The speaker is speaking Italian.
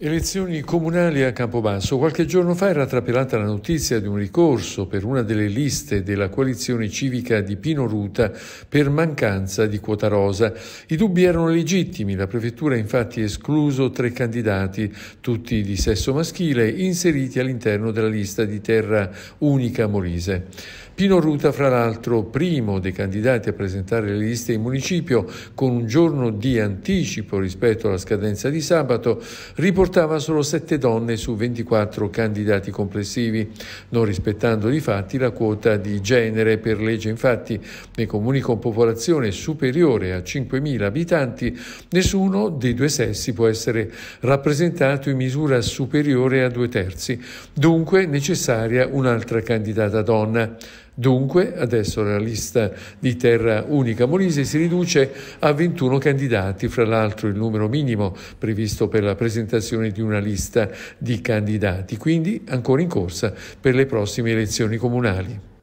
Elezioni comunali a Campobasso. Qualche giorno fa era trapelata la notizia di un ricorso per una delle liste della coalizione civica di Pino Ruta per mancanza di quota rosa. I dubbi erano legittimi, la prefettura ha infatti escluso tre candidati, tutti di sesso maschile, inseriti all'interno della lista di Terra Unica Molise. Pino Ruta, fra l'altro, primo dei candidati a presentare le liste in municipio con un giorno di anticipo rispetto alla scadenza di sabato, riportava portava solo 7 donne su 24 candidati complessivi, non rispettando di fatti la quota di genere per legge. Infatti, nei comuni con popolazione superiore a 5.000 abitanti, nessuno dei due sessi può essere rappresentato in misura superiore a due terzi. Dunque necessaria un'altra candidata donna. Dunque, adesso la lista di Terra Unica Molise si riduce a 21 candidati, fra l'altro il numero minimo previsto per la presentazione di una lista di candidati, quindi ancora in corsa per le prossime elezioni comunali.